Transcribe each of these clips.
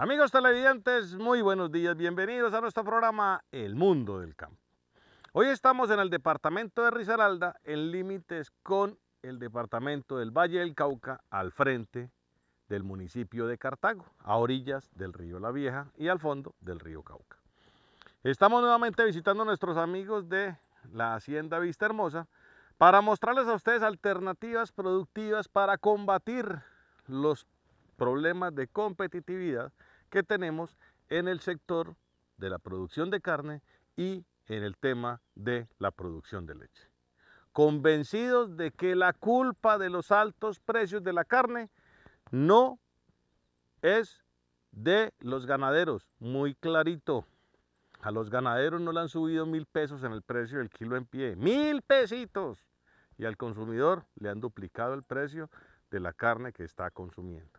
Amigos televidentes, muy buenos días, bienvenidos a nuestro programa El Mundo del Campo. Hoy estamos en el departamento de Risaralda, en límites con el departamento del Valle del Cauca, al frente del municipio de Cartago, a orillas del río La Vieja y al fondo del río Cauca. Estamos nuevamente visitando a nuestros amigos de la Hacienda Vista Hermosa para mostrarles a ustedes alternativas productivas para combatir los problemas de competitividad que tenemos en el sector de la producción de carne y en el tema de la producción de leche. Convencidos de que la culpa de los altos precios de la carne no es de los ganaderos, muy clarito. A los ganaderos no le han subido mil pesos en el precio del kilo en pie, mil pesitos. Y al consumidor le han duplicado el precio de la carne que está consumiendo.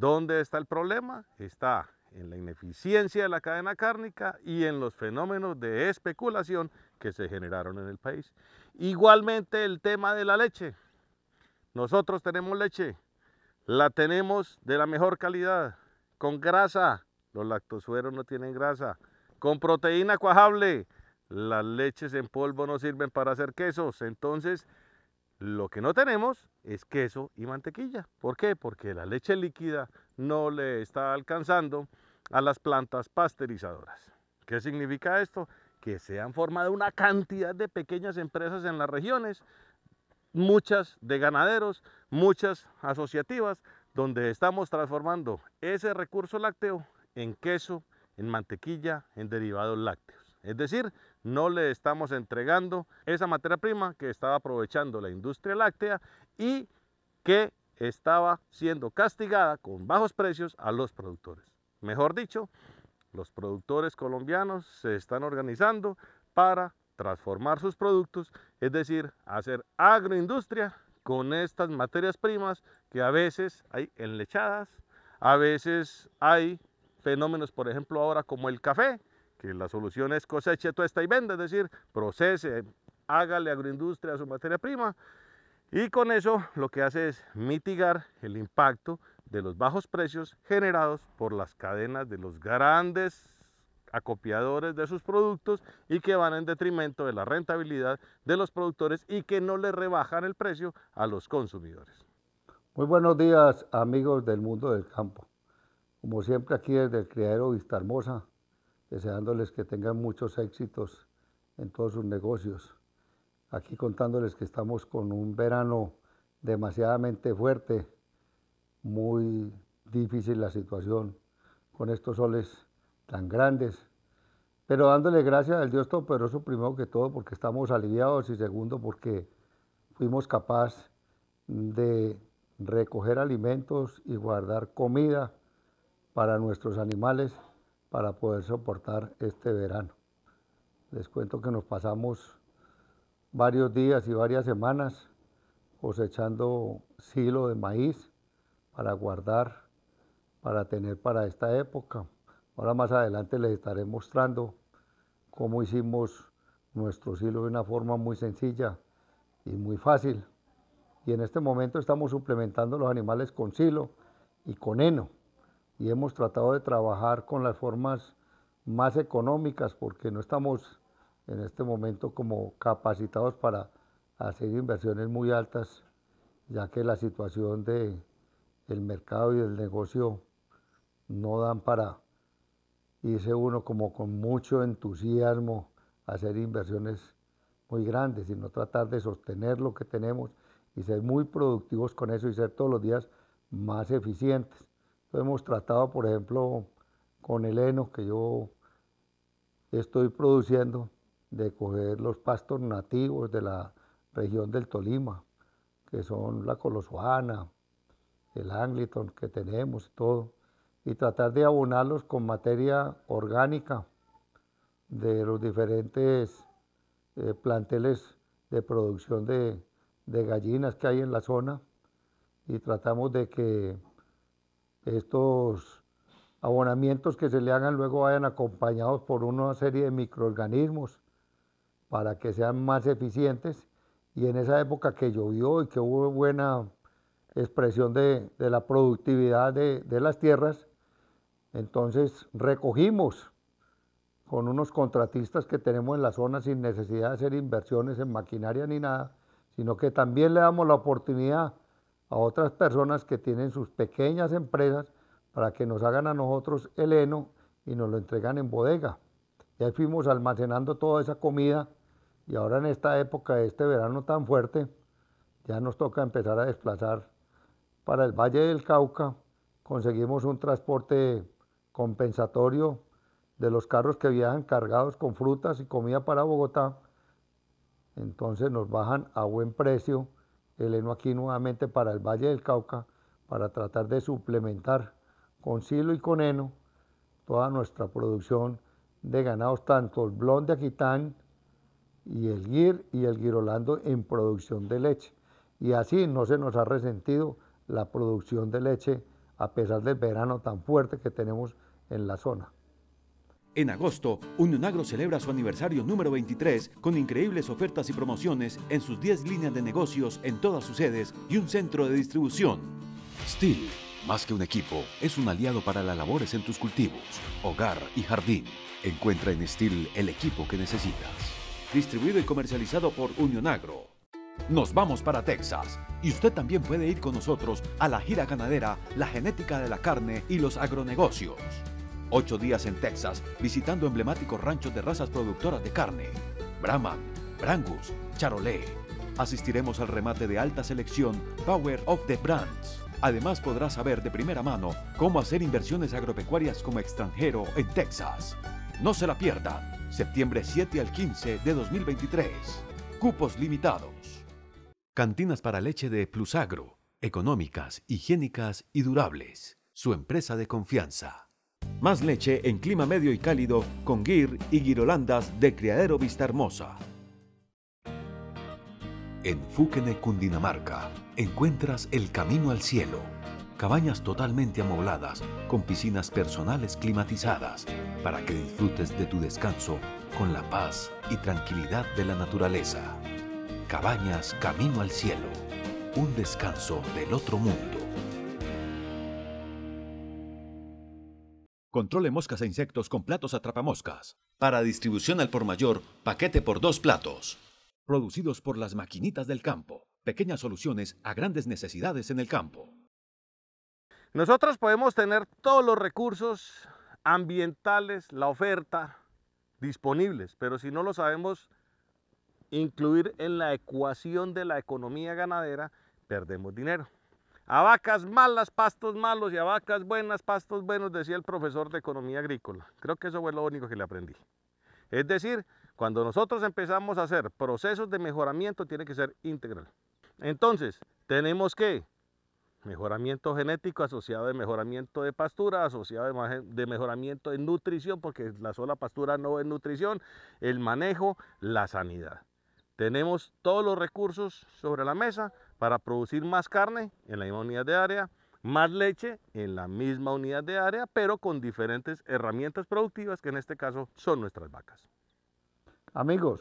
¿Dónde está el problema? Está en la ineficiencia de la cadena cárnica y en los fenómenos de especulación que se generaron en el país. Igualmente el tema de la leche. Nosotros tenemos leche, la tenemos de la mejor calidad, con grasa, los lactosueros no tienen grasa, con proteína cuajable, las leches en polvo no sirven para hacer quesos, entonces lo que no tenemos es queso y mantequilla. ¿Por qué? Porque la leche líquida no le está alcanzando a las plantas pasteurizadoras. ¿Qué significa esto? Que se han formado una cantidad de pequeñas empresas en las regiones, muchas de ganaderos, muchas asociativas, donde estamos transformando ese recurso lácteo en queso, en mantequilla, en derivados lácteos. Es decir, no le estamos entregando esa materia prima que estaba aprovechando la industria láctea y que estaba siendo castigada con bajos precios a los productores. Mejor dicho, los productores colombianos se están organizando para transformar sus productos, es decir, hacer agroindustria con estas materias primas que a veces hay enlechadas, a veces hay fenómenos, por ejemplo, ahora como el café, que la solución es coseche, esta y venda, es decir, procese, hágale agroindustria a su materia prima. Y con eso lo que hace es mitigar el impacto de los bajos precios generados por las cadenas de los grandes acopiadores de sus productos y que van en detrimento de la rentabilidad de los productores y que no le rebajan el precio a los consumidores. Muy buenos días amigos del mundo del campo. Como siempre aquí desde el criadero Vista Hermosa, deseándoles que tengan muchos éxitos en todos sus negocios. Aquí contándoles que estamos con un verano demasiadamente fuerte, muy difícil la situación con estos soles tan grandes, pero dándole gracias al Dios Todopoderoso primero que todo porque estamos aliviados y segundo porque fuimos capaces de recoger alimentos y guardar comida para nuestros animales para poder soportar este verano. Les cuento que nos pasamos varios días y varias semanas cosechando silo de maíz para guardar, para tener para esta época. Ahora más adelante les estaré mostrando cómo hicimos nuestro silo de una forma muy sencilla y muy fácil. Y en este momento estamos suplementando los animales con silo y con heno y hemos tratado de trabajar con las formas más económicas porque no estamos en este momento como capacitados para hacer inversiones muy altas, ya que la situación de el mercado y del negocio no dan para irse uno como con mucho entusiasmo a hacer inversiones muy grandes, sino tratar de sostener lo que tenemos y ser muy productivos con eso y ser todos los días más eficientes hemos tratado, por ejemplo, con el heno que yo estoy produciendo, de coger los pastos nativos de la región del Tolima, que son la colosuana, el Angliton que tenemos y todo, y tratar de abonarlos con materia orgánica de los diferentes eh, planteles de producción de gallinas que hay en la zona y tratamos de que estos abonamientos que se le hagan luego vayan acompañados por una serie de microorganismos para que sean más eficientes. Y en esa época que llovió y que hubo buena expresión de, la productividad de, de las tierras, entonces recogimos con unos contratistas que tenemos en la zona sin necesidad de hacer inversiones en maquinaria ni nada, sino que también le damos la oportunidad a otras personas que tienen sus pequeñas empresas para que nos hagan a nosotros el heno y nos lo entregan en bodega. ...ya fuimos almacenando toda esa comida y ahora en esta época, de este verano tan fuerte, ya nos toca empezar a desplazar para el Valle del Cauca. Conseguimos un transporte compensatorio de los carros que viajan cargados con frutas y comida para Bogotá. Entonces nos bajan a buen precio el heno aquí nuevamente para el Valle del Cauca, para tratar de suplementar con silo y con heno toda nuestra producción de ganados, tanto el blond de Aquitán y el guir y el guirolando en producción de leche. Y así no se nos ha resentido la producción de leche a pesar del verano tan fuerte que tenemos en la zona. En agosto, Unionagro celebra su aniversario número 23 con increíbles ofertas y promociones en sus 10 líneas de negocios en todas sus sedes y un centro de distribución. Steel, más que un equipo, es un aliado para las labores en tus cultivos, hogar y jardín. Encuentra en Steel el equipo que necesitas. Distribuido y comercializado por Unionagro. Nos vamos para Texas y usted también puede ir con nosotros a la gira ganadera La genética de la carne y los agronegocios. Ocho días en Texas visitando emblemáticos ranchos de razas productoras de carne. Brahman, Brangus, Charolais. Asistiremos al remate de alta selección Power of the Brands. Además podrás saber de primera mano cómo hacer inversiones agropecuarias como extranjero en Texas. No se la pierda. Septiembre 7 al 15 de 2023. Cupos limitados. Cantinas para leche de Plusagro. Económicas, higiénicas y durables. Su empresa de confianza. Más leche en clima medio y cálido con guir y guirolandas de Criadero Vista Hermosa. En Fúquene, Cundinamarca, encuentras el camino al cielo. Cabañas totalmente amobladas con piscinas personales climatizadas para que disfrutes de tu descanso con la paz y tranquilidad de la naturaleza. Cabañas Camino al Cielo. Un descanso del otro mundo. Controle moscas e insectos con platos atrapamoscas. Para distribución al por mayor, paquete por dos platos. Producidos por las maquinitas del campo. Pequeñas soluciones a grandes necesidades en el campo. Nosotros podemos tener todos los recursos ambientales, la oferta disponibles, pero si no lo sabemos incluir en la ecuación de la economía ganadera, perdemos dinero. A vacas malas, pastos malos y a vacas buenas, pastos buenos, decía el profesor de economía agrícola. Creo que eso fue lo único que le aprendí. Es decir, cuando nosotros empezamos a hacer procesos de mejoramiento, tiene que ser integral. Entonces, tenemos que mejoramiento genético asociado de mejoramiento de pastura, asociado de, mejoramiento de nutrición, porque la sola pastura no es nutrición, el manejo, la sanidad. Tenemos todos los recursos sobre la mesa para producir más carne en la misma unidad de área, más leche en la misma unidad de área, pero con diferentes herramientas productivas que en este caso son nuestras vacas. Amigos,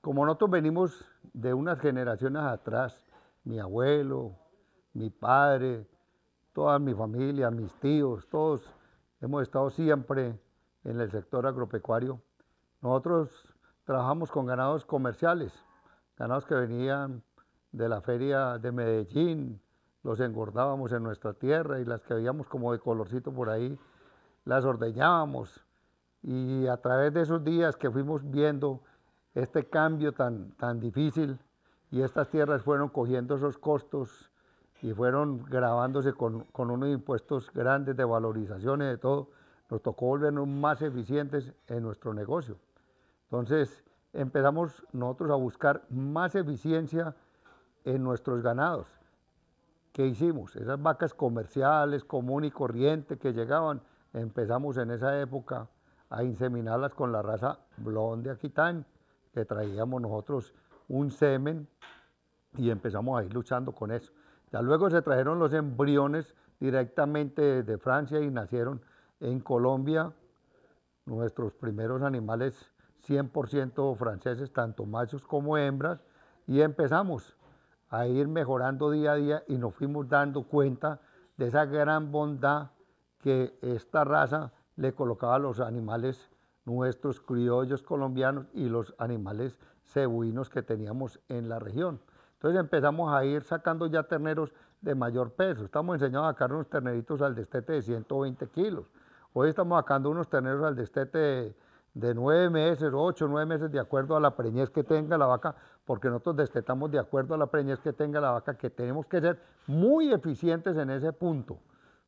como nosotros venimos de unas generaciones atrás, mi abuelo, mi padre, toda mi familia, mis tíos, todos hemos estado siempre en el sector agropecuario. Nosotros trabajamos con ganados comerciales, ganados que venían de la feria de Medellín, los engordábamos en nuestra tierra y las que veíamos como de colorcito por ahí, las ordeñábamos. Y a través de esos días que fuimos viendo este cambio tan, tan difícil y estas tierras fueron cogiendo esos costos y fueron grabándose con, unos impuestos grandes de valorizaciones de todo, nos tocó volvernos más eficientes en nuestro negocio. Entonces empezamos nosotros a buscar más eficiencia en nuestros ganados. ¿Qué hicimos? Esas vacas comerciales, común y corriente que llegaban, empezamos en esa época a inseminarlas con la raza blonde Aquitaine, que traíamos nosotros un semen y empezamos a ir luchando con eso. Ya luego se trajeron los embriones directamente de Francia y nacieron en Colombia nuestros primeros animales 100% franceses, tanto machos como hembras, y empezamos a ir mejorando día a día y nos fuimos dando cuenta de esa gran bondad que esta raza le colocaba a los animales nuestros criollos colombianos y los animales cebuinos que teníamos en la región. Entonces empezamos a ir sacando ya terneros de mayor peso. Estamos enseñando a sacar unos terneritos al destete de 120 kilos. Hoy estamos sacando unos terneros al destete de, 9 meses, 8, 9 meses, de acuerdo a la preñez que tenga la vaca, porque nosotros destetamos de acuerdo a la preñez que tenga la vaca, que tenemos que ser muy eficientes en ese punto.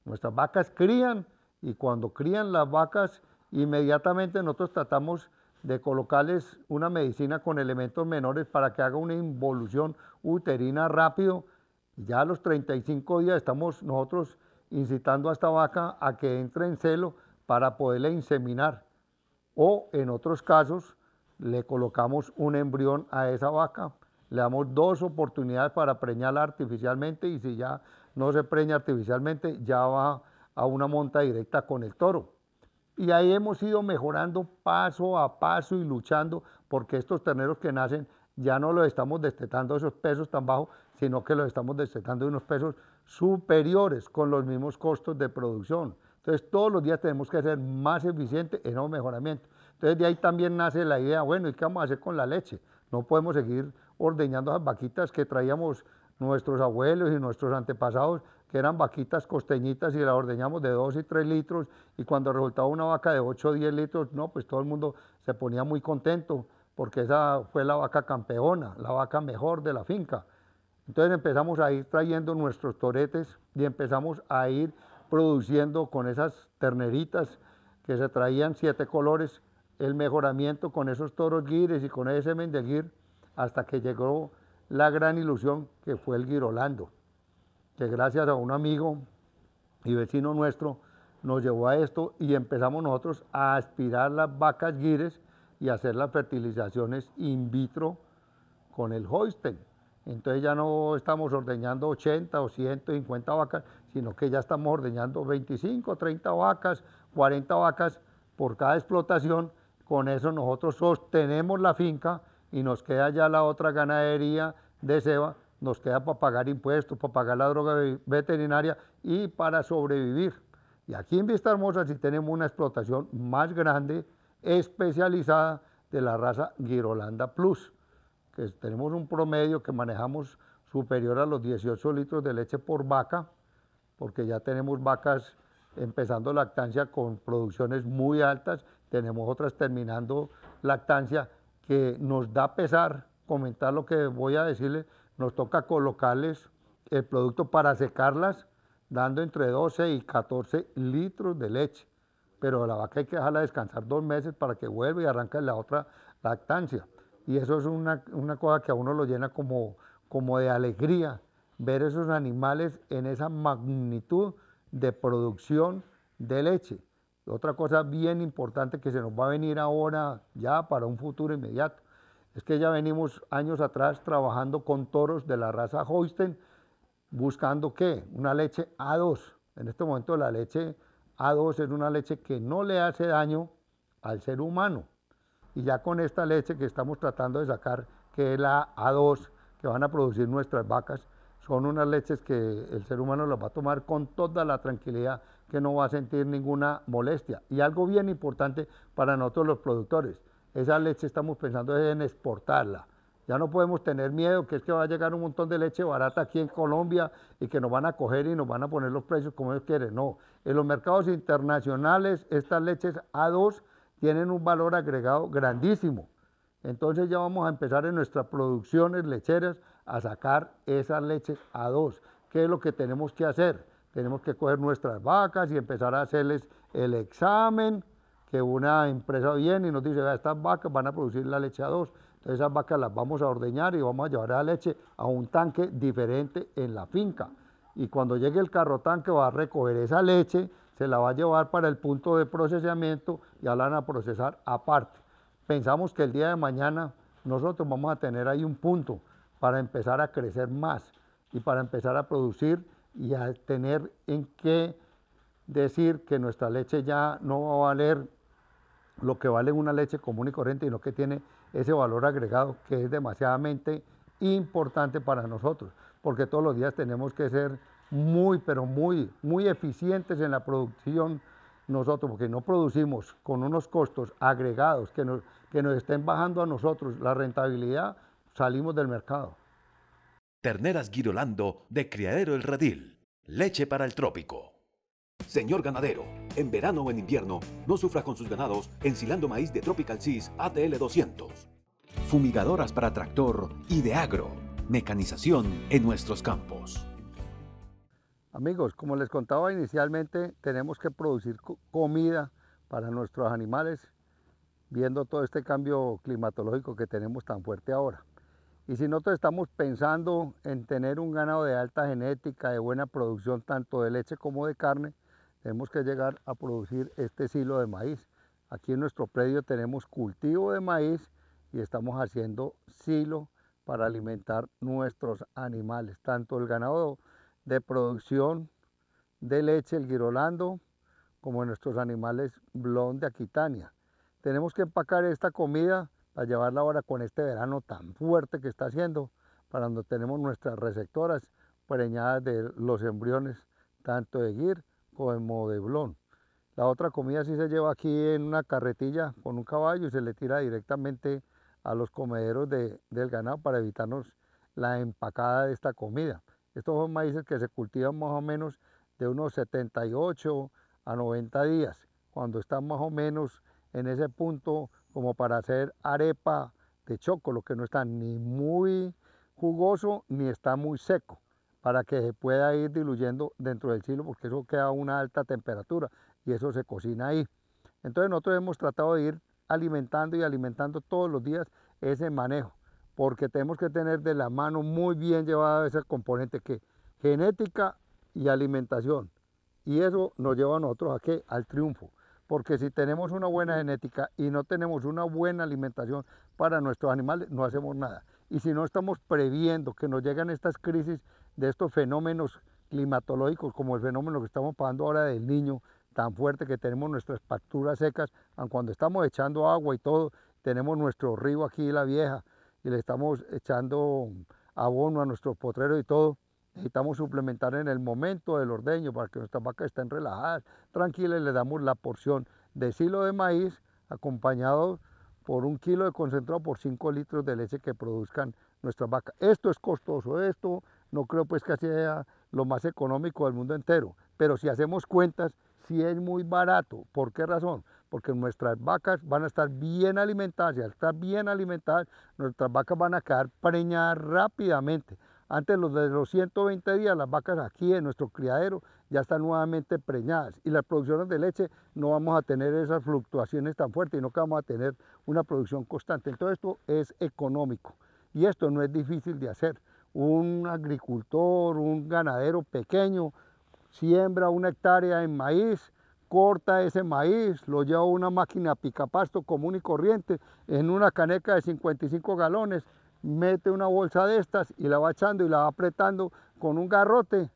Nuestras vacas crían y cuando crían las vacas, inmediatamente nosotros tratamos de colocarles una medicina con elementos menores para que haga una involución uterina rápido. Ya a los 35 días estamos nosotros incitando a esta vaca a que entre en celo para poderla inseminar. O en otros casos, le colocamos un embrión a esa vaca, le damos dos oportunidades para preñarla artificialmente y si ya no se preña artificialmente, ya va a una monta directa con el toro. Y ahí hemos ido mejorando paso a paso y luchando porque estos terneros que nacen ya no los estamos destetando esos pesos tan bajos, sino que los estamos destetando de unos pesos superiores con los mismos costos de producción. Entonces todos los días tenemos que ser más eficientes en un mejoramiento. Entonces de ahí también nace la idea, bueno, ¿y qué vamos a hacer con la leche? No podemos seguir ordeñando esas vaquitas que traíamos nuestros abuelos y nuestros antepasados, que eran vaquitas costeñitas y las ordeñamos de 2 y 3 litros, y cuando resultaba una vaca de 8 o 10 litros, no, pues todo el mundo se ponía muy contento, porque esa fue la vaca campeona, la vaca mejor de la finca. Entonces empezamos a ir trayendo nuestros toretes y empezamos a ir produciendo con esas terneritas que se traían siete colores, el mejoramiento con esos toros guires y con ese mendeguir... hasta que llegó la gran ilusión que fue el Girolando, que gracias a un amigo y vecino nuestro nos llevó a esto y empezamos nosotros a aspirar las vacas guires y hacer las fertilizaciones in vitro con el hoisten Entonces ya no estamos ordeñando 80 o 150 vacas, sino que ya estamos ordeñando 25, 30 vacas, 40 vacas por cada explotación con eso nosotros sostenemos la finca y nos queda ya la otra ganadería de ceba, nos queda para pagar impuestos, para pagar la droga veterinaria y para sobrevivir. Y aquí en Vista Hermosa sí tenemos una explotación más grande, especializada de la raza Girolanda Plus, que tenemos un promedio que manejamos superior a los 18 litros de leche por vaca, porque ya tenemos vacas empezando lactancia con producciones muy altas tenemos otras terminando lactancia que nos da pesar comentar lo que voy a decirles, nos toca colocarles el producto para secarlas, dando entre 12 y 14 litros de leche. Pero la vaca hay que dejarla descansar dos meses para que vuelva y arranque la otra lactancia. Y eso es una, una cosa que a uno lo llena como, como de alegría, ver esos animales en esa magnitud de producción de leche. Otra cosa bien importante que se nos va a venir ahora, ya para un futuro inmediato, es que ya venimos años atrás trabajando con toros de la raza Holstein, buscando qué? Una leche A2. En este momento la leche A2 es una leche que no le hace daño al ser humano. Y ya con esta leche que estamos tratando de sacar, que es la A2 que van a producir nuestras vacas, son unas leches que el ser humano las va a tomar con toda la tranquilidad que no va a sentir ninguna molestia. Y algo bien importante para nosotros los productores, esa leche estamos pensando en exportarla. Ya no podemos tener miedo que es que va a llegar un montón de leche barata aquí en Colombia y que nos van a coger y nos van a poner los precios como ellos quieren. No, en los mercados internacionales estas leches A2 tienen un valor agregado grandísimo. Entonces ya vamos a empezar en nuestras producciones lecheras a sacar esas leches A2. ¿Qué es lo que tenemos que hacer? tenemos que coger nuestras vacas y empezar a hacerles el examen, que una empresa viene y nos dice, estas vacas van a producir la leche a dos, entonces esas vacas las vamos a ordeñar y vamos a llevar la leche a un tanque diferente en la finca. Y cuando llegue el carro tanque va a recoger esa leche, se la va a llevar para el punto de procesamiento y la van a procesar aparte. Pensamos que el día de mañana nosotros vamos a tener ahí un punto para empezar a crecer más y para empezar a producir y a tener en qué decir que nuestra leche ya no va a valer lo que vale una leche común y corriente, sino que tiene ese valor agregado que es demasiadamente importante para nosotros, porque todos los días tenemos que ser muy, pero muy, muy eficientes en la producción nosotros, porque no producimos con unos costos agregados que nos, que nos estén bajando a nosotros la rentabilidad, salimos del mercado. Terneras Girolando de Criadero El Redil. Leche para el trópico. Señor ganadero, en verano o en invierno, no sufra con sus ganados ensilando maíz de Tropical Seas ATL 200. Fumigadoras para tractor y de agro. Mecanización en nuestros campos. Amigos, como les contaba inicialmente, tenemos que producir comida para nuestros animales, viendo todo este cambio climatológico que tenemos tan fuerte ahora. Y si nosotros estamos pensando en tener un ganado de alta genética, de buena producción tanto de leche como de carne, tenemos que llegar a producir este silo de maíz. Aquí en nuestro predio tenemos cultivo de maíz y estamos haciendo silo para alimentar nuestros animales, tanto el ganado de producción de leche, el girolando, como nuestros animales blond de Aquitania. Tenemos que empacar esta comida para llevarla ahora con este verano tan fuerte que está haciendo, para donde tenemos nuestras receptoras preñadas de los embriones, tanto de guir como de blon. La otra comida sí se lleva aquí en una carretilla con un caballo y se le tira directamente a los comederos del ganado para evitarnos la empacada de esta comida. Estos son maíces que se cultivan más o menos de unos 78 a 90 días, cuando están más o menos en ese punto como para hacer arepa de lo que no está ni muy jugoso ni está muy seco, para que se pueda ir diluyendo dentro del silo, porque eso queda a una alta temperatura y eso se cocina ahí. Entonces nosotros hemos tratado de ir alimentando y alimentando todos los días ese manejo, porque tenemos que tener de la mano muy bien llevado ese componente que genética y alimentación. Y eso nos lleva a nosotros a qué? Al triunfo porque si tenemos una buena genética y no tenemos una buena alimentación para nuestros animales, no hacemos nada. Y si no estamos previendo que nos llegan estas crisis de estos fenómenos climatológicos, como el fenómeno que estamos pasando ahora del niño tan fuerte que tenemos nuestras pasturas secas, aun cuando estamos echando agua y todo, tenemos nuestro río aquí, la vieja, y le estamos echando abono a nuestros potreros y todo, necesitamos suplementar en el momento del ordeño para que nuestras vacas estén relajadas, tranquilas, le damos la porción de silo de maíz acompañado por un kilo de concentrado por 5 litros de leche que produzcan nuestras vacas. Esto es costoso, esto no creo pues que sea lo más económico del mundo entero, pero si hacemos cuentas, sí es muy barato. ¿Por qué razón? Porque nuestras vacas van a estar bien alimentadas, y al estar bien alimentadas, nuestras vacas van a quedar preñadas rápidamente. Antes de los 120 días, las vacas aquí en nuestro criadero ya están nuevamente preñadas y las producciones de leche no vamos a tener esas fluctuaciones tan fuertes, Y no vamos a tener una producción constante. Entonces esto es económico y esto no es difícil de hacer. Un agricultor, un ganadero pequeño, siembra una hectárea en maíz, corta ese maíz, lo lleva a una máquina picapasto común y corriente en una caneca de 55 galones mete una bolsa de estas y la va echando y la va apretando con un garrote,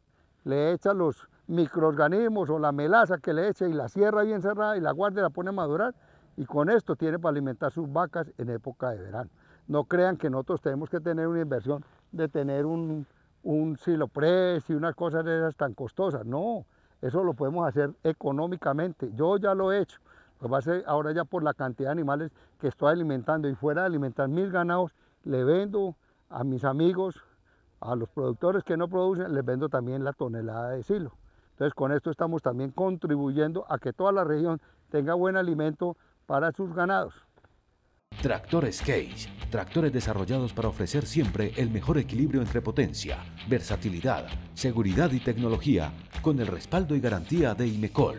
le echa los microorganismos o la melaza que le echa y la cierra bien cerrada y la guarda y la pone a madurar y con esto tiene para alimentar sus vacas en época de verano. No crean que nosotros tenemos que tener una inversión de tener un, un silopres y unas cosas de esas tan costosas, no, eso lo podemos hacer económicamente, yo ya lo he hecho, lo va a ahora ya por la cantidad de animales que estoy alimentando y fuera de alimentar mil ganados, le vendo a mis amigos, a los productores que no producen, les vendo también la tonelada de silo. Entonces con esto estamos también contribuyendo a que toda la región tenga buen alimento para sus ganados. Tractores Case, tractores desarrollados para ofrecer siempre el mejor equilibrio entre potencia, versatilidad, seguridad y tecnología, con el respaldo y garantía de IMECOL.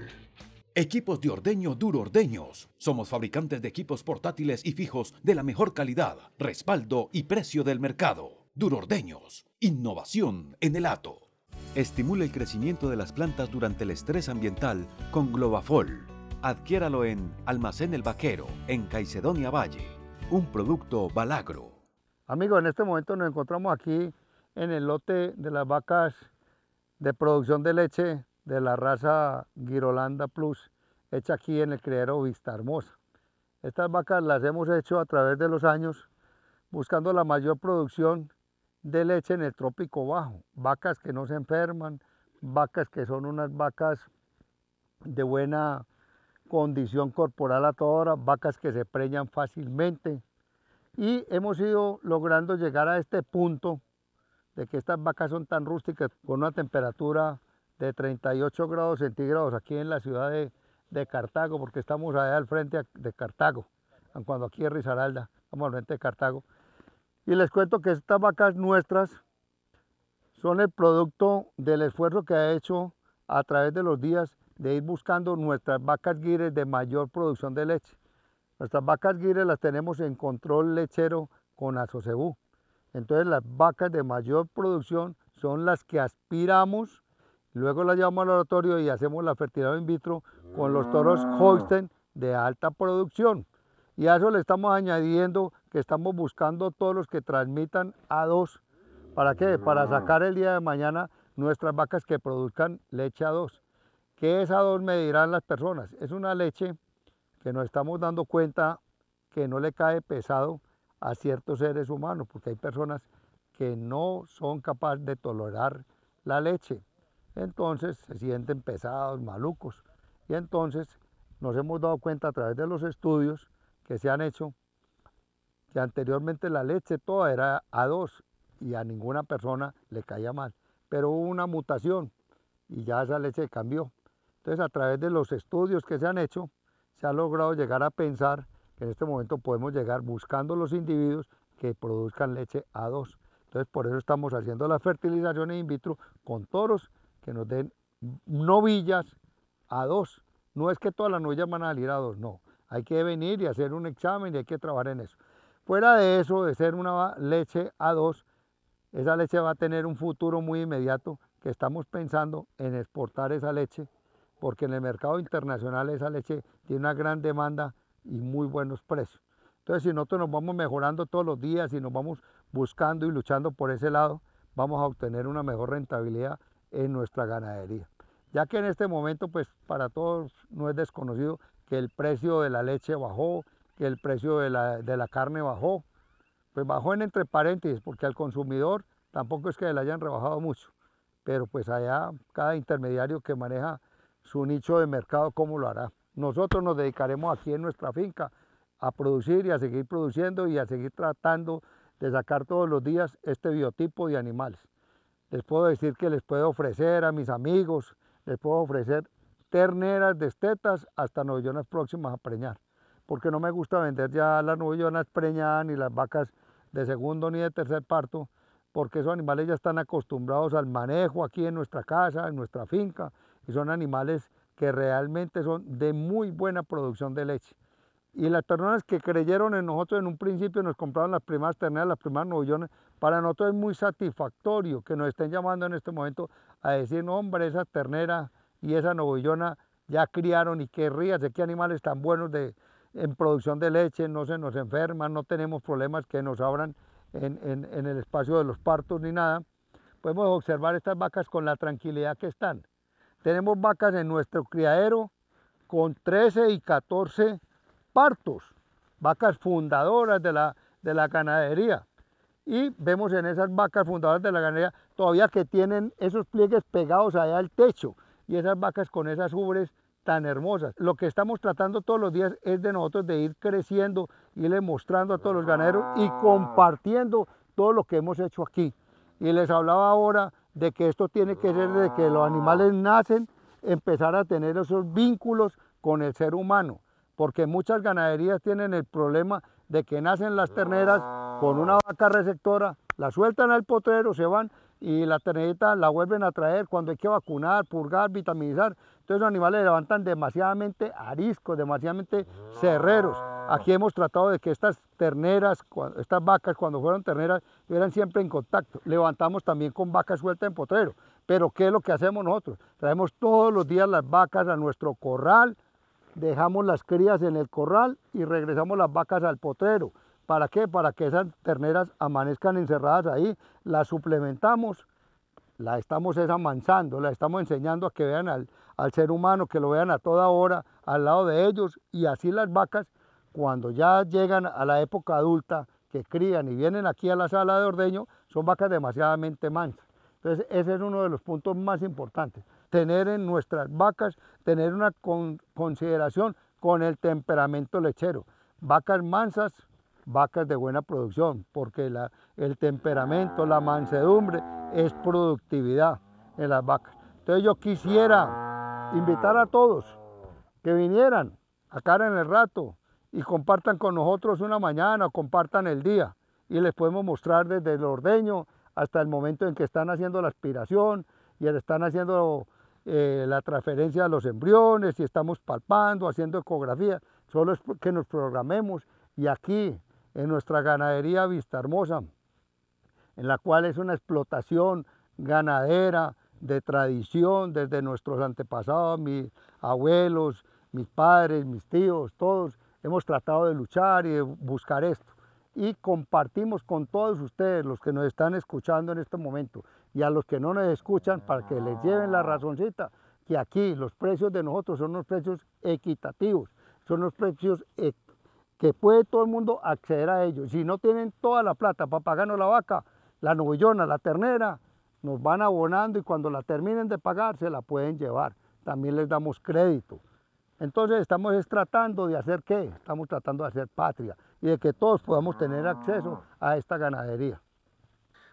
Equipos de ordeño duro ordeños. Somos fabricantes de equipos portátiles y fijos de la mejor calidad, respaldo y precio del mercado. Duro ordeños. Innovación en el ato. Estimula el crecimiento de las plantas durante el estrés ambiental con Globafol. Adquiéralo en Almacén El Vaquero, en Caicedonia Valle. Un producto balagro. Amigos, en este momento nos encontramos aquí en el lote de las vacas de producción de leche de la raza Girolanda Plus, hecha aquí en el criadero Vista Hermosa. Estas vacas las hemos hecho a través de los años buscando la mayor producción de leche en el trópico bajo, vacas que no se enferman, vacas que son unas vacas de buena condición corporal a toda hora, vacas que se preñan fácilmente. Y hemos ido logrando llegar a este punto de que estas vacas son tan rústicas, con una temperatura de 38 grados centígrados aquí en la ciudad de, Cartago, porque estamos allá al frente de Cartago, cuando aquí es Risaralda, estamos al frente de Cartago. Y les cuento que estas vacas nuestras son el producto del esfuerzo que ha hecho a través de los días de ir buscando nuestras vacas guires de mayor producción de leche. Nuestras vacas guires las tenemos en control lechero con Asocebú. Entonces las vacas de mayor producción son las que aspiramos Luego la llevamos al oratorio y hacemos la fertilidad in vitro con los toros ah. Holstein de alta producción. Y a eso le estamos añadiendo que estamos buscando todos los que transmitan A2. ¿Para qué? Para ah. sacar el día de mañana nuestras vacas que produzcan leche A2. ¿Qué es A2? Me dirán las personas. Es una leche que nos estamos dando cuenta que no le cae pesado a ciertos seres humanos, porque hay personas que no son capaces de tolerar la leche entonces se sienten pesados, malucos. Y entonces nos hemos dado cuenta a través de los estudios que se han hecho que anteriormente la leche toda era A2 y a ninguna persona le caía mal. Pero hubo una mutación y ya esa leche cambió. Entonces a través de los estudios que se han hecho se ha logrado llegar a pensar que en este momento podemos llegar buscando los individuos que produzcan leche A2. Entonces por eso estamos haciendo la fertilización in vitro con toros que nos den novillas a dos. No es que todas las novillas van a salir a dos, no. Hay que venir y hacer un examen y hay que trabajar en eso. Fuera de eso, de ser una leche a dos, esa leche va a tener un futuro muy inmediato que estamos pensando en exportar esa leche, porque en el mercado internacional esa leche tiene una gran demanda y muy buenos precios. Entonces, si nosotros nos vamos mejorando todos los días y nos vamos buscando y luchando por ese lado, vamos a obtener una mejor rentabilidad en nuestra ganadería. Ya que en este momento, pues para todos no es desconocido que el precio de la leche bajó, que el precio de la, de la carne bajó. Pues bajó en entre paréntesis, porque al consumidor tampoco es que le hayan rebajado mucho. Pero pues allá cada intermediario que maneja su nicho de mercado, ¿cómo lo hará? Nosotros nos dedicaremos aquí en nuestra finca a producir y a seguir produciendo y a seguir tratando de sacar todos los días este biotipo de animales les puedo decir que les puedo ofrecer a mis amigos, les puedo ofrecer terneras destetas hasta novillonas próximas a preñar, porque no me gusta vender ya las novillonas preñadas ni las vacas de segundo ni de tercer parto, porque esos animales ya están acostumbrados al manejo aquí en nuestra casa, en nuestra finca, y son animales que realmente son de muy buena producción de leche. Y las personas que creyeron en nosotros en un principio nos compraron las primeras terneras, las primeras novillonas Para nosotros es muy satisfactorio que nos estén llamando en este momento a decir, hombre, esa ternera y esa novillona ya criaron y qué rías, de qué animales tan buenos de, en producción de leche, no se nos enferman, no tenemos problemas que nos abran en, en, el espacio de los partos ni nada. Podemos observar estas vacas con la tranquilidad que están. Tenemos vacas en nuestro criadero con 13 y 14 partos, vacas fundadoras de la, de la ganadería. Y vemos en esas vacas fundadoras de la ganadería todavía que tienen esos pliegues pegados allá al techo y esas vacas con esas ubres tan hermosas. Lo que estamos tratando todos los días es de nosotros de ir creciendo, irle mostrando a todos los ganaderos y ah. compartiendo todo lo que hemos hecho aquí. Y les hablaba ahora de que esto tiene que ser desde que los animales nacen, empezar a tener esos vínculos con el ser humano porque muchas ganaderías tienen el problema de que nacen las terneras con una ah. vaca receptora, la sueltan al potrero, se van y la ternerita la vuelven a traer cuando hay que vacunar, purgar, vitaminizar. Entonces los animales levantan demasiadamente ariscos, demasiadamente cerreros. Aquí hemos tratado de que estas terneras, estas vacas cuando fueron terneras, estuvieran siempre en contacto. Levantamos también con vacas sueltas en potrero. Pero ¿qué es lo que hacemos nosotros? Traemos todos los días las vacas a nuestro corral, dejamos las crías en el corral y regresamos las vacas al potrero. ¿Para qué? Para que esas terneras amanezcan encerradas ahí, las suplementamos, la estamos amansando, la estamos enseñando a que vean al, al ser humano, que lo vean a toda hora al lado de ellos y así las vacas cuando ya llegan a la época adulta que crían y vienen aquí a la sala de ordeño, son vacas demasiadamente mansas. Entonces, ese es uno de los puntos más importantes, tener en nuestras vacas, tener una consideración con el temperamento lechero. Vacas mansas, vacas de buena producción, porque la, el temperamento, la mansedumbre es productividad en las vacas. Entonces yo quisiera invitar a todos que vinieran acá en el rato y compartan con nosotros una mañana, compartan el día y les podemos mostrar desde el ordeño hasta el momento en que están haciendo la aspiración y están haciendo eh, la transferencia de los embriones y estamos palpando, haciendo ecografía. Solo es que nos programemos y aquí, en nuestra ganadería Vista Hermosa, en la cual es una explotación ganadera de tradición desde nuestros antepasados, mis abuelos, mis padres, mis tíos, todos hemos tratado de luchar y de buscar esto y compartimos con todos ustedes, los que nos están escuchando en este momento y a los que no nos escuchan, para que les lleven la razoncita, que aquí los precios de nosotros son los precios equitativos, son los precios e, que puede todo el mundo acceder a ellos. Si no tienen toda la plata para pagarnos la vaca, la novillona, la ternera, nos van abonando y cuando la terminen de pagar se la pueden llevar. También les damos crédito. Entonces estamos tratando de hacer qué? Estamos tratando de hacer patria y de que todos podamos tener acceso a esta ganadería.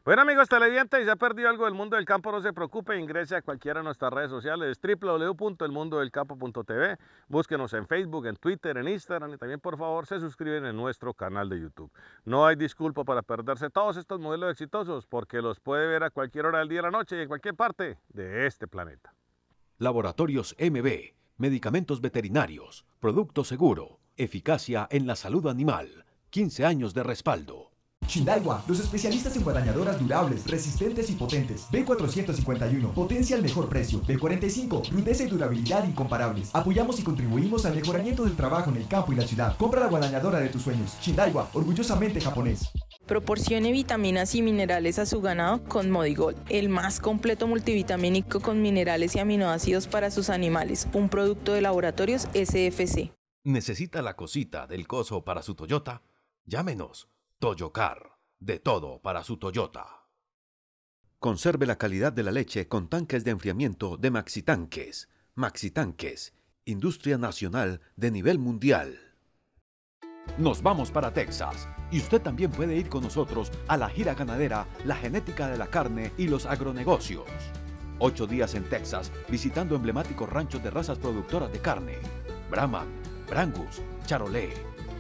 Bueno amigos televidentes, si se ha perdido algo del mundo del campo, no se preocupe, ingrese a cualquiera de nuestras redes sociales, www.elmundodelcampo.tv, búsquenos en Facebook, en Twitter, en Instagram y también por favor se suscriben en nuestro canal de YouTube. No hay disculpa para perderse todos estos modelos exitosos porque los puede ver a cualquier hora del día y la noche y en cualquier parte de este planeta. Laboratorios MB, medicamentos veterinarios, producto seguro Eficacia en la salud animal. 15 años de respaldo. Shindaiwa, los especialistas en guadañadoras durables, resistentes y potentes. B451, potencia al mejor precio. B45, rudeza y durabilidad incomparables. Apoyamos y contribuimos al mejoramiento del trabajo en el campo y la ciudad. Compra la guadañadora de tus sueños. Shindaiwa, orgullosamente japonés. Proporcione vitaminas y minerales a su ganado con Modigold, el más completo multivitamínico con minerales y aminoácidos para sus animales, un producto de laboratorios SFC. ¿Necesita la cosita del coso para su Toyota? Llámenos. Toyocar. De todo para su Toyota. Conserve la calidad de la leche con tanques de enfriamiento de Maxitanques. Maxitanques. Industria nacional de nivel mundial. Nos vamos para Texas y usted también puede ir con nosotros a la gira ganadera La genética de la carne y los agronegocios. Ocho días en Texas visitando emblemáticos ranchos de razas productoras de carne. Brahman, Brangus, Charolais.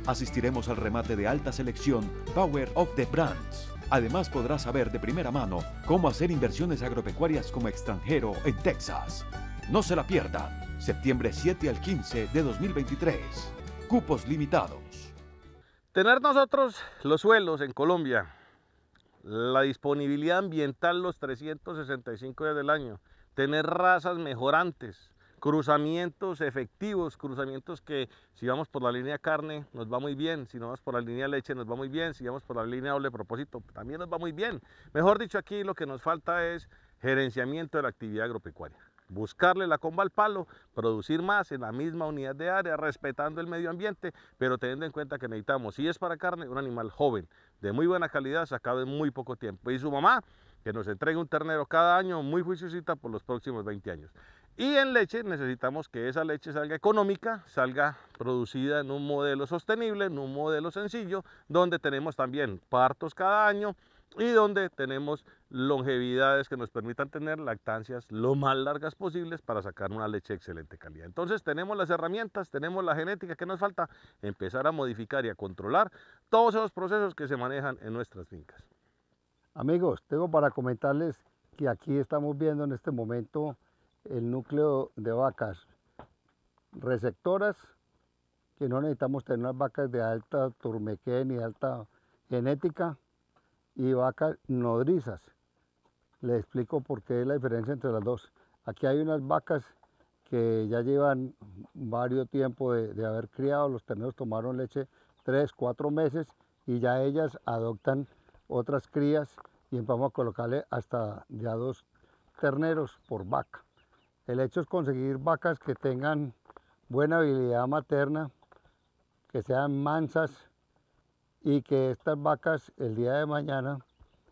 Asistiremos al remate de alta selección Power of the Brands. Además podrás saber de primera mano cómo hacer inversiones agropecuarias como extranjero en Texas. No se la pierda, septiembre 7 al 15 de 2023. Cupos limitados. Tener nosotros los suelos en Colombia, la disponibilidad ambiental los 365 días del año, tener razas mejorantes, cruzamientos efectivos, cruzamientos que si vamos por la línea carne nos va muy bien, si no vamos por la línea leche nos va muy bien, si vamos por la línea doble propósito también nos va muy bien. Mejor dicho, aquí lo que nos falta es gerenciamiento de la actividad agropecuaria. Buscarle la comba al palo, producir más en la misma unidad de área, respetando el medio ambiente, pero teniendo en cuenta que necesitamos, si es para carne, un animal joven, de muy buena calidad, sacado en muy poco tiempo. Y su mamá, que nos entregue un ternero cada año, muy juiciosita por los próximos 20 años. Y en leche necesitamos que esa leche salga económica, salga producida en un modelo sostenible, en un modelo sencillo, donde tenemos también partos cada año y donde tenemos longevidades que nos permitan tener lactancias lo más largas posibles para sacar una leche de excelente calidad. Entonces tenemos las herramientas, tenemos la genética, que nos falta? Empezar a modificar y a controlar todos esos procesos que se manejan en nuestras fincas. Amigos, tengo para comentarles que aquí estamos viendo en este momento el núcleo de vacas receptoras, que no necesitamos tener unas vacas de alta turmequén y alta genética, y vacas nodrizas. le explico por qué es la diferencia entre las dos. Aquí hay unas vacas que ya llevan varios tiempo de, haber criado, los terneros tomaron leche 3, 4 meses y ya ellas adoptan otras crías y empezamos a colocarle hasta ya dos terneros por vaca. El hecho es conseguir vacas que tengan buena habilidad materna, que sean mansas y que estas vacas el día de mañana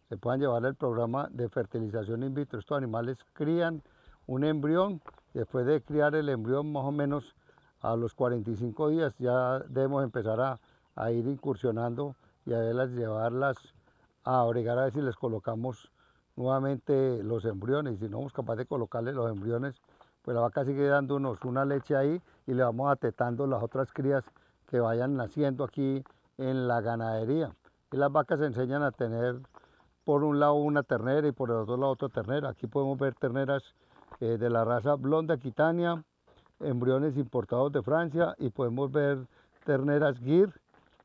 se puedan llevar al programa de fertilización in vitro. Estos animales crían un embrión, después de criar el embrión más o menos a los 45 días ya debemos empezar a, ir incursionando y a verlas llevarlas a abrigar a ver si les colocamos nuevamente los embriones. Si no somos capaces de colocarle los embriones, pues la vaca sigue dándonos una leche ahí y le vamos atetando las otras crías que vayan naciendo aquí en la ganadería. Y las vacas se enseñan a tener por un lado una ternera y por el otro lado otra ternera. Aquí podemos ver terneras eh, de la raza blonda Aquitania embriones importados de Francia y podemos ver terneras Gir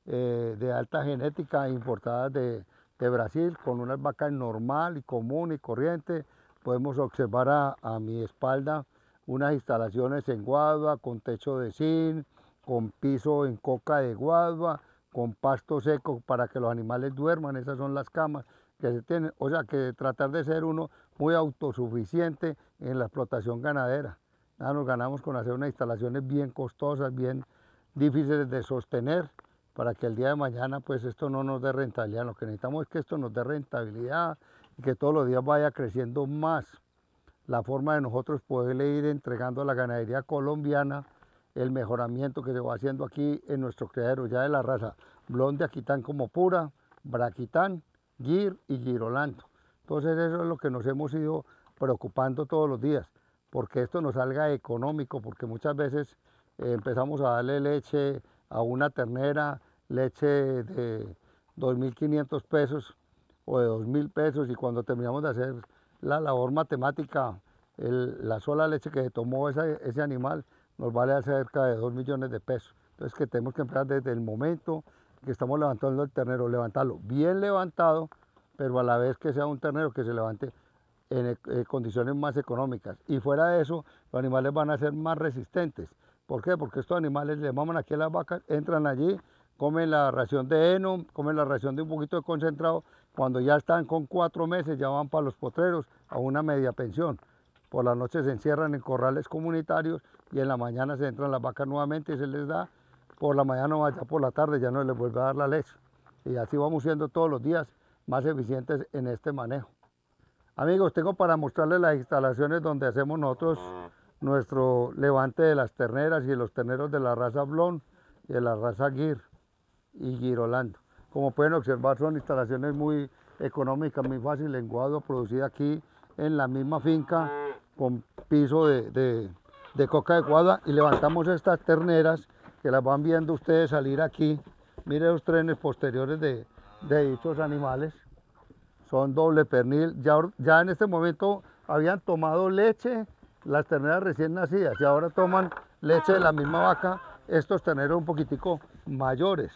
eh, de alta genética importadas de, de Brasil con unas vacas normal y común y corriente. Podemos observar a, mi espalda unas instalaciones en guadua con techo de zinc, con piso en coca de guadua, con pasto seco para que los animales duerman. Esas son las camas que se tienen. O sea que tratar de ser uno muy autosuficiente en la explotación ganadera. Nada, ah, nos ganamos con hacer unas instalaciones bien costosas, bien difíciles de sostener para que el día de mañana pues esto no nos dé rentabilidad. Lo que necesitamos es que esto nos dé rentabilidad y que todos los días vaya creciendo más. La forma de nosotros poderle ir entregando a la ganadería colombiana el mejoramiento que se va haciendo aquí en nuestro criadero, ya de la raza blonde aquitán como pura, braquitán, gir y girolando. Entonces eso es lo que nos hemos ido preocupando todos los días, porque esto nos salga económico, porque muchas veces eh, empezamos a darle leche a una ternera leche de 2.500 pesos o de 2.000 pesos y cuando terminamos de hacer la labor matemática, la sola leche que tomó ese animal nos vale cerca de 2 millones de pesos. Entonces que tenemos que empezar desde el momento que estamos levantando el ternero, levantarlo bien levantado, pero a la vez que sea un ternero que se levante en, eh, condiciones más económicas. Y fuera de eso, los animales van a ser más resistentes. ¿Por qué? Porque estos animales le maman aquí a las vacas, entran allí, comen la ración de heno, comen la ración de un poquito de concentrado. Cuando ya están con cuatro meses, ya van para los potreros a una media pensión. Por la noche se encierran en corrales comunitarios y en la mañana se entran las vacas nuevamente y se les da. Por la mañana o ya por la tarde ya no les vuelve a dar la leche. Y así vamos siendo todos los días más eficientes en este manejo. Amigos, tengo para mostrarles las instalaciones donde hacemos nosotros nuestro levante de las terneras y los terneros de la raza Blon, y de la raza Gir y Girolando. Como pueden observar, son instalaciones muy económicas, muy fáciles en Guado, producida aquí en la misma finca con piso de, coca de Guada y levantamos estas terneras que las van viendo ustedes salir aquí. miren los trenes posteriores de, dichos animales. Son doble pernil. ya en este momento habían tomado leche las terneras recién nacidas y ahora toman leche de la misma vaca estos terneros un poquitico mayores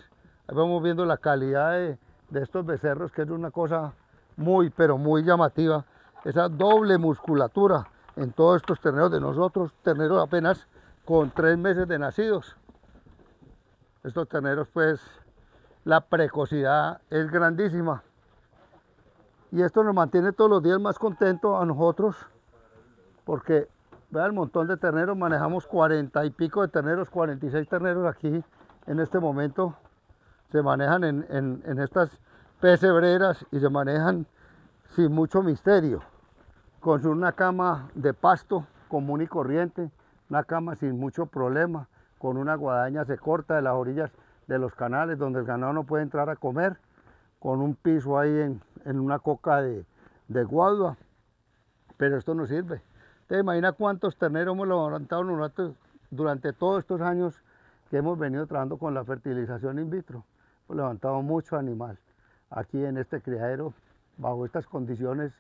vamos viendo la calidad de, estos becerros, que es una cosa muy, pero muy llamativa, esa doble musculatura en todos estos terneros de nosotros, terneros apenas con tres meses de nacidos. Estos terneros, pues, la precocidad es grandísima. Y esto nos mantiene todos los días más contentos a nosotros, porque vean el montón de terneros, manejamos cuarenta y pico de terneros, 46 terneros aquí en este momento se manejan en, en, estas pesebreras y se manejan sin mucho misterio, con una cama de pasto común y corriente, una cama sin mucho problema, con una guadaña se corta de las orillas de los canales donde el ganado no puede entrar a comer, con un piso ahí en, una coca de, de, guadua, pero esto no sirve. Te imaginas cuántos terneros hemos levantado durante, durante todos estos años que hemos venido trabajando con la fertilización in vitro levantado mucho animal aquí en este criadero, bajo estas condiciones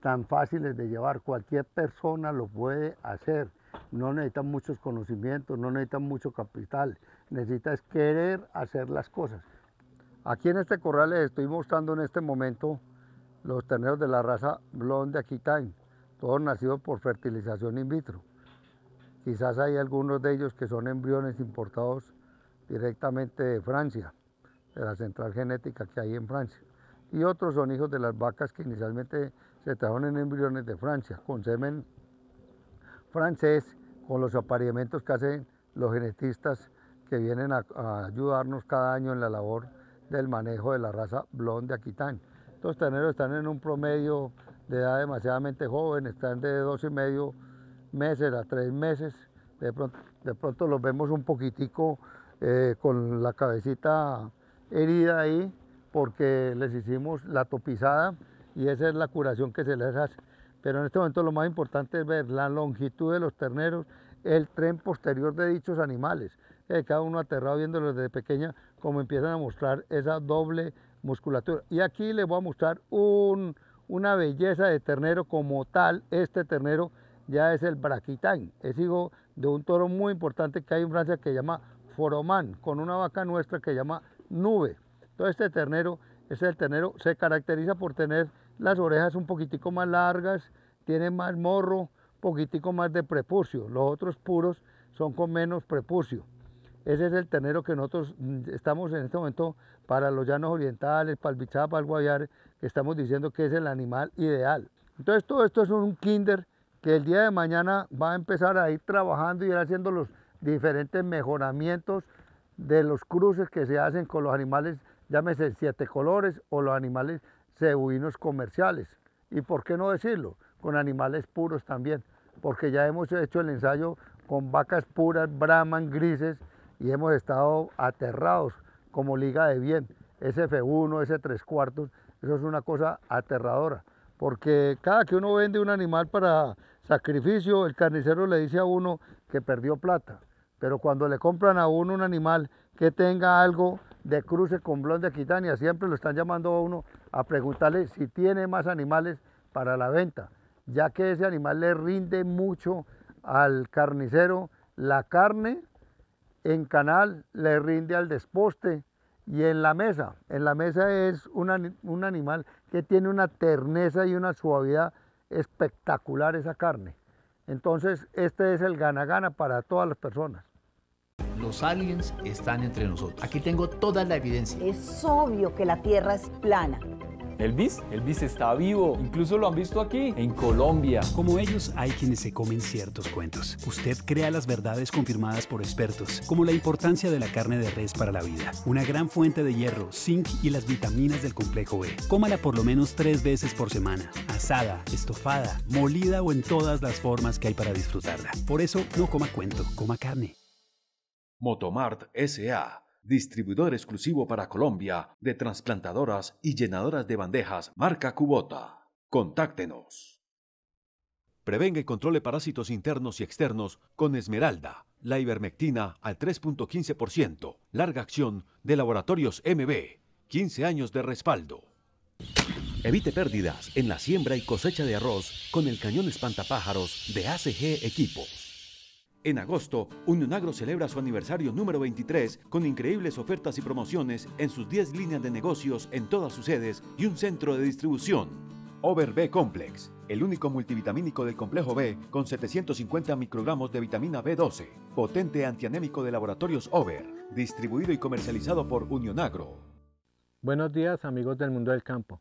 tan fáciles de llevar. Cualquier persona lo puede hacer. No necesitan muchos conocimientos, no necesitan mucho capital. Necesitas querer hacer las cosas. Aquí en este corral les estoy mostrando en este momento los terneros de la raza blonde Aquitaine, todos nacidos por fertilización in vitro. Quizás hay algunos de ellos que son embriones importados directamente de Francia de la central genética que hay en Francia. Y otros son hijos de las vacas que inicialmente se trajeron en embriones de Francia, con semen francés, con los apareamientos que hacen los genetistas que vienen a, ayudarnos cada año en la labor del manejo de la raza blonde Aquitán. Estos terneros están en un promedio de edad demasiadamente joven, están de dos y medio meses a tres meses. De pronto, los vemos un poquitico eh, con la cabecita herida ahí porque les hicimos la topizada y esa es la curación que se les hace. Pero en este momento lo más importante es ver la longitud de los terneros, el tren posterior de dichos animales. Eh, cada uno aterrado viéndolos desde pequeña, como empiezan a mostrar esa doble musculatura. Y aquí les voy a mostrar una belleza de ternero como tal. Este ternero ya es el braquitán, es hijo de un toro muy importante que hay en Francia que se llama foroman con una vaca nuestra que se llama nube. Todo este ternero, este ternero se caracteriza por tener las orejas un poquitico más largas, tiene más morro, poquitico más de prepucio. Los otros puros son con menos prepucio. Ese es el ternero que nosotros mm, estamos en este momento para los llanos orientales, para el Bichá, para el Guaviare, que estamos diciendo que es el animal ideal. Entonces todo esto es un kinder que el día de mañana va a empezar a ir trabajando y ir haciendo los diferentes mejoramientos de los cruces que se hacen con los animales, llámese siete colores o los animales cebuinos comerciales. ¿Y por qué no decirlo? Con animales puros también, porque ya hemos hecho el ensayo con vacas puras, brahman, grises, y hemos estado aterrados como liga de bien. Ese F1, ese tres cuartos, eso es una cosa aterradora, porque cada que uno vende un animal para sacrificio, el carnicero le dice a uno que perdió plata. Pero cuando le compran a uno un animal que tenga algo de cruce con blon de Aquitania, siempre lo están llamando a uno a preguntarle si tiene más animales para la venta, ya que ese animal le rinde mucho al carnicero la carne en canal, le rinde al desposte y en la mesa. En la mesa es un, animal que tiene una terneza y una suavidad espectacular esa carne. Entonces, este es el gana-gana para todas las personas. Los aliens están entre nosotros. Aquí tengo toda la evidencia. Es obvio que la Tierra es plana. El bis está vivo, incluso lo han visto aquí, en Colombia. Como ellos, hay quienes se comen ciertos cuentos. Usted crea las verdades confirmadas por expertos, como la importancia de la carne de res para la vida, una gran fuente de hierro, zinc y las vitaminas del complejo B. Cómala por lo menos tres veces por semana, asada, estofada, molida o en todas las formas que hay para disfrutarla. Por eso, no coma cuento, coma carne. Motomart SA, distribuidor exclusivo para Colombia de transplantadoras y llenadoras de bandejas marca Cubota. Contáctenos. Prevenga y controle parásitos internos y externos con Esmeralda, la ivermectina al 3.15%, larga acción de Laboratorios MB, 15 años de respaldo. Evite pérdidas en la siembra y cosecha de arroz con el cañón espantapájaros de ACG Equipos. En agosto, Unionagro celebra su aniversario número 23 con increíbles ofertas y promociones en sus 10 líneas de negocios en todas sus sedes y un centro de distribución. Over B Complex, el único multivitamínico del complejo B con 750 microgramos de vitamina B12, potente antianémico de laboratorios Over, distribuido y comercializado por Unionagro. Buenos días amigos del mundo del campo.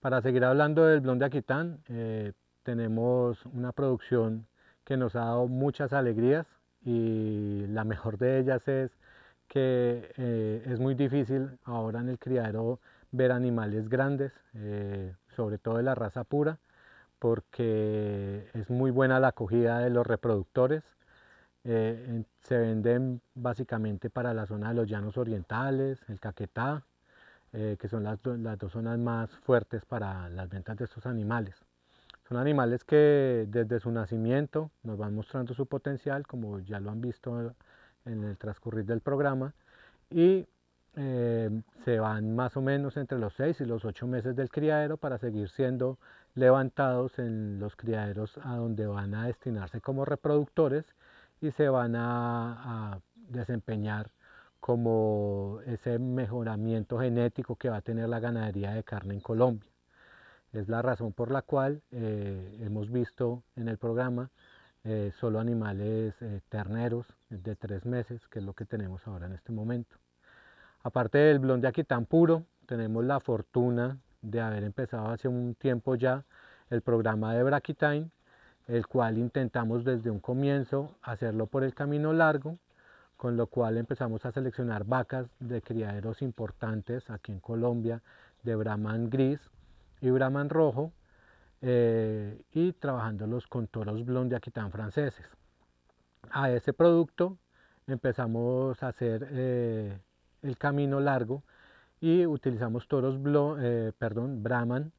Para seguir hablando del blond de Aquitán, eh, tenemos una producción que nos ha dado muchas alegrías y la mejor de ellas es que eh, es muy difícil ahora en el criadero ver animales grandes, eh, sobre todo de la raza pura, porque es muy buena la acogida de los reproductores. Eh, se venden básicamente para la zona de los llanos orientales, el caquetá, que son las dos zonas más fuertes para las ventas de estos animales. Son animales que desde su nacimiento nos van mostrando su potencial, como ya lo han visto en el transcurrir del programa, y eh, se van más o menos entre los 6 y los 8 meses del criadero para seguir siendo levantados en los criaderos a donde van a destinarse como reproductores y se van a desempeñar como ese mejoramiento genético que va a tener la ganadería de carne en Colombia. Es la razón por la cual eh, hemos visto en el programa eh, solo animales eh, terneros de tres meses, que es lo que tenemos ahora en este momento. Aparte del blond aquí tan puro, tenemos la fortuna de haber empezado hace un tiempo ya el programa de Braquitain el cual intentamos desde un comienzo hacerlo por el camino largo, con lo cual empezamos a seleccionar vacas de criaderos importantes aquí en Colombia, de Brahman gris, y Brahman rojo eh, y trabajándolos con toros blond de Aquitán franceses. A ese producto empezamos a hacer eh, el camino largo y utilizamos toros blond, eh, perdón, Brahman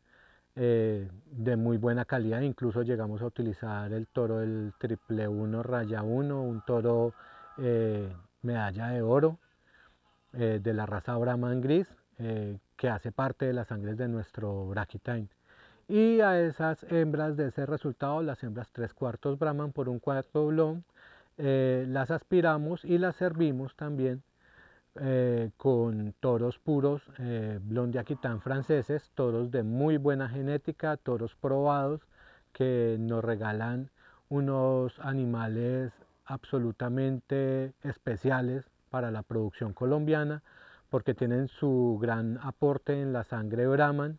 de muy buena calidad, incluso llegamos a utilizar el toro del triple 1 raya 1, un toro medalla de oro de la raza Brahman gris, que hace parte de las sangres de nuestro braquitaine Y a esas hembras de ese resultado, las hembras tres cuartos Brahman por un cuarto Blond, eh, las aspiramos y las servimos también eh, con toros puros eh, Blond de Aquitán franceses, toros de muy buena genética, toros probados que nos regalan unos animales absolutamente especiales para la producción colombiana porque tienen su gran aporte en la sangre Brahman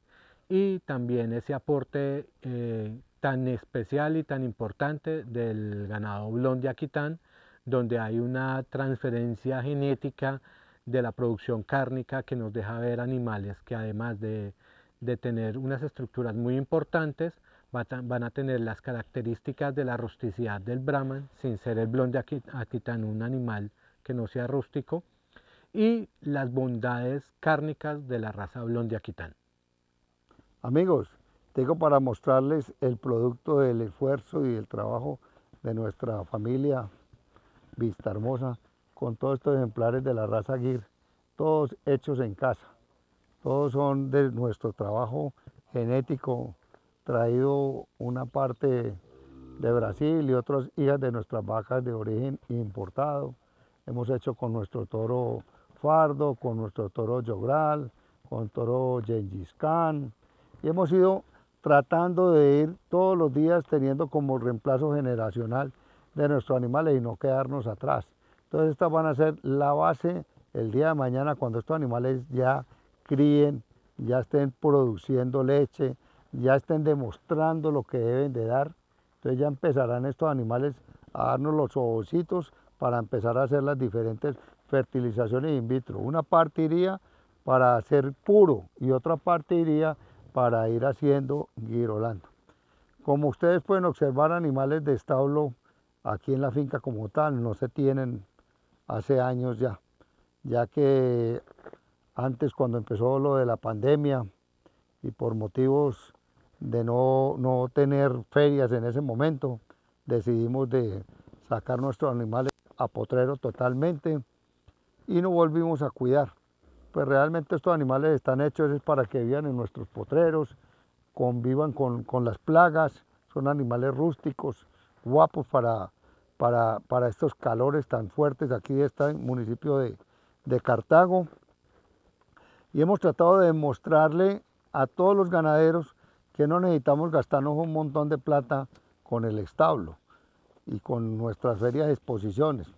y también ese aporte eh, tan especial y tan importante del ganado blond de Aquitán, donde hay una transferencia genética de la producción cárnica que nos deja ver animales que además de, de tener unas estructuras muy importantes, van a tener las características de la rusticidad del Brahman, sin ser el blond de Aquitán un animal que no sea rústico, y las bondades cárnicas de la raza Blondiaquitán Amigos, tengo para mostrarles el producto del esfuerzo y el trabajo de nuestra familia Vista Hermosa con todos estos ejemplares de la raza Guir, todos hechos en casa. Todos son de nuestro trabajo genético, traído una parte de Brasil y otras hijas de nuestras vacas de origen importado. Hemos hecho con nuestro toro fardo, con nuestro toro Yogral, con toro Gengis Khan. Y hemos ido tratando de ir todos los días teniendo como reemplazo generacional de nuestros animales y no quedarnos atrás. Entonces estas van a ser la base el día de mañana cuando estos animales ya críen, ya estén produciendo leche, ya estén demostrando lo que deben de dar. Entonces ya empezarán estos animales a darnos los ovocitos para empezar a hacer las diferentes fertilizaciones in vitro. Una parte iría para hacer puro y otra parte iría para ir haciendo girolando. Como ustedes pueden observar, animales de establo aquí en la finca como tal no se tienen hace años ya, ya que antes cuando empezó lo de la pandemia y por motivos de no, no tener ferias en ese momento, decidimos de sacar nuestros animales a potrero totalmente y no volvimos a cuidar. Pues realmente estos animales están hechos para que vivan en nuestros potreros, convivan con, las plagas, son animales rústicos, guapos para, para, estos calores tan fuertes aquí está el municipio de, de Cartago. Y hemos tratado de demostrarle a todos los ganaderos que no necesitamos gastarnos un montón de plata con el establo y con nuestras ferias de exposiciones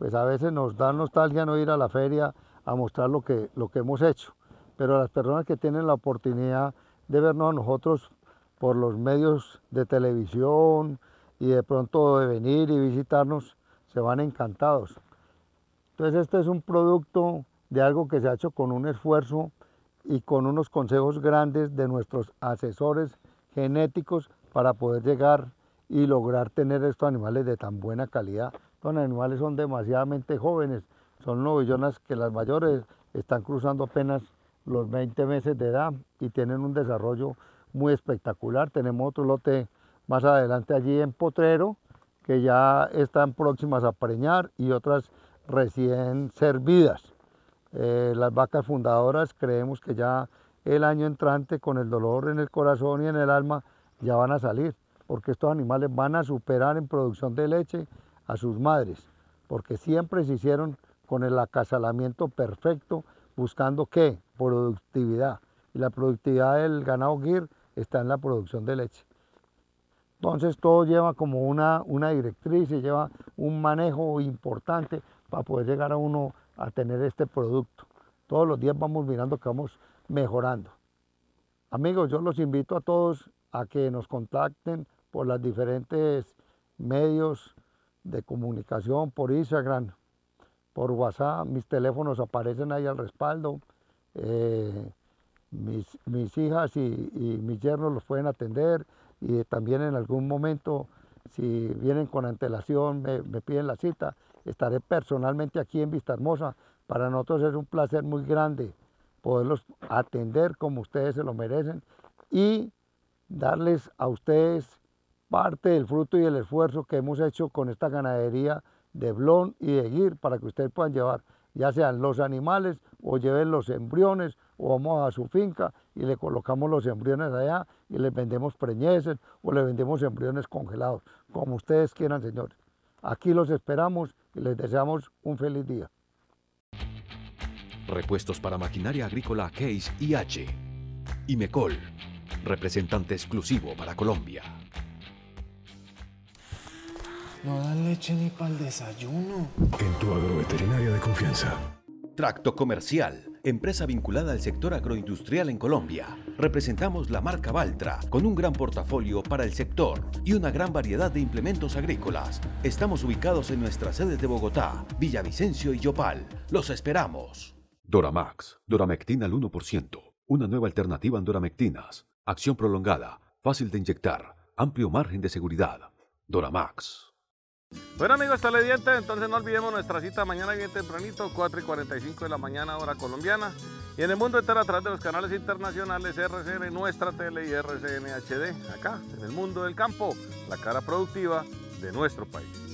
pues a veces nos da nostalgia no ir a la feria a mostrar lo que, lo que hemos hecho. Pero las personas que tienen la oportunidad de vernos a nosotros por los medios de televisión y de pronto de venir y visitarnos, se van encantados. Entonces este es un producto de algo que se ha hecho con un esfuerzo y con unos consejos grandes de nuestros asesores genéticos para poder llegar y lograr tener estos animales de tan buena calidad los animales son demasiadamente jóvenes, son novillonas que las mayores están cruzando apenas los 20 meses de edad y tienen un desarrollo muy espectacular. Tenemos otro lote más adelante allí en Potrero, que ya están próximas a preñar y otras recién servidas. Eh, las vacas fundadoras creemos que ya el año entrante con el dolor en el corazón y en el alma ya van a salir, porque estos animales van a superar en producción de leche a sus madres, porque siempre se hicieron con el acasalamiento perfecto, buscando qué? Productividad. Y la productividad del ganado gir está en la producción de leche. Entonces todo lleva como una, una directriz y lleva un manejo importante para poder llegar a uno a tener este producto. Todos los días vamos mirando que vamos mejorando. Amigos, yo los invito a todos a que nos contacten por las diferentes medios de comunicación por Instagram, por WhatsApp, mis teléfonos aparecen ahí al respaldo, eh, mis, mis, hijas y, mis yernos los pueden atender y también en algún momento, si vienen con antelación, me, me piden la cita, estaré personalmente aquí en Vista Hermosa. Para nosotros es un placer muy grande poderlos atender como ustedes se lo merecen y darles a ustedes parte del fruto y el esfuerzo que hemos hecho con esta ganadería de blon y de Gir para que ustedes puedan llevar ya sean los animales o lleven los embriones o vamos a su finca y le colocamos los embriones allá y les vendemos preñeces o le vendemos embriones congelados, como ustedes quieran, señores. Aquí los esperamos y les deseamos un feliz día. Repuestos para maquinaria agrícola Case IH. Mecol, representante exclusivo para Colombia. No da leche ni para el desayuno. En tu agroveterinaria de confianza. Tracto Comercial, empresa vinculada al sector agroindustrial en Colombia. Representamos la marca Valtra, con un gran portafolio para el sector y una gran variedad de implementos agrícolas. Estamos ubicados en nuestras sedes de Bogotá, Villavicencio y Yopal. Los esperamos. Doramax, Doramectina al 1%. Una nueva alternativa en Doramectinas. Acción prolongada, fácil de inyectar, amplio margen de seguridad. Doramax. Bueno amigos televidentes, entonces no olvidemos nuestra cita mañana bien tempranito, 4 y 45 de la mañana hora colombiana. Y en el mundo estar a través de los canales internacionales RCN, Nuestra Tele y RCN HD, acá en el mundo del campo, la cara productiva de nuestro país.